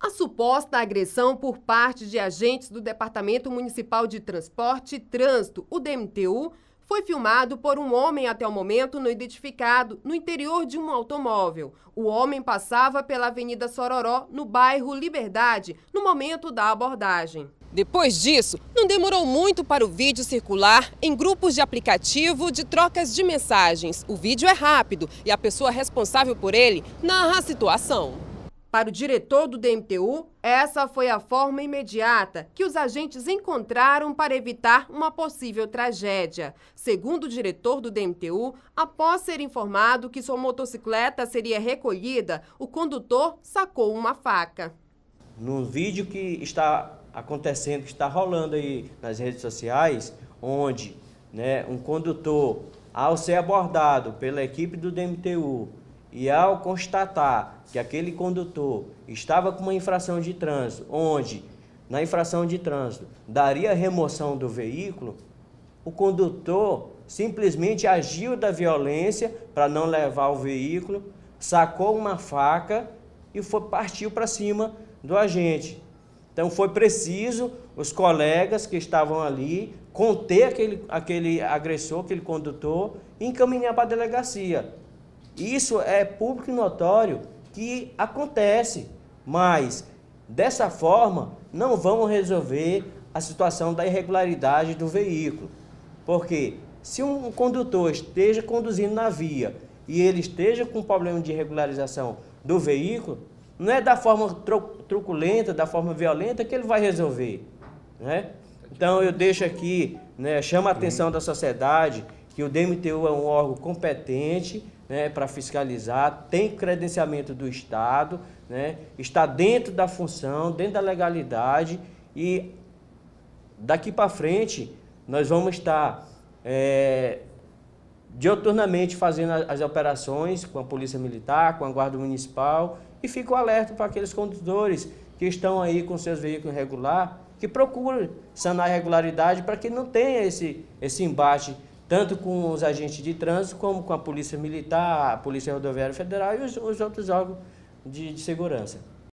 A suposta agressão por parte de agentes do Departamento Municipal de Transporte e Trânsito, o DMTU, foi filmado por um homem até o momento não identificado no interior de um automóvel. O homem passava pela Avenida Sororó, no bairro Liberdade, no momento da abordagem. Depois disso, não demorou muito para o vídeo circular em grupos de aplicativo de trocas de mensagens. O vídeo é rápido e a pessoa responsável por ele narra a situação. Para o diretor do DMTU, essa foi a forma imediata que os agentes encontraram para evitar uma possível tragédia. Segundo o diretor do DMTU, após ser informado que sua motocicleta seria recolhida, o condutor sacou uma faca. No vídeo que está acontecendo, que está rolando aí nas redes sociais, onde né, um condutor, ao ser abordado pela equipe do DMTU, e ao constatar que aquele condutor estava com uma infração de trânsito, onde na infração de trânsito daria remoção do veículo, o condutor simplesmente agiu da violência para não levar o veículo, sacou uma faca e foi, partiu para cima do agente. Então foi preciso os colegas que estavam ali conter aquele, aquele agressor, aquele condutor e encaminhar para a delegacia. Isso é público e notório que acontece, mas dessa forma não vamos resolver a situação da irregularidade do veículo. Porque se um condutor esteja conduzindo na via e ele esteja com problema de regularização do veículo, não é da forma truculenta, da forma violenta que ele vai resolver. Né? Então eu deixo aqui, né, chama a atenção da sociedade que o DMTU é um órgão competente, né, para fiscalizar, tem credenciamento do Estado, né, está dentro da função, dentro da legalidade e daqui para frente nós vamos estar é, dioturnamente fazendo as operações com a Polícia Militar, com a Guarda Municipal e fico alerta para aqueles condutores que estão aí com seus veículos regulares, que procurem sanar a irregularidade para que não tenha esse, esse embate tanto com os agentes de trânsito, como com a Polícia Militar, a Polícia Rodoviária Federal e os, os outros órgãos de, de segurança.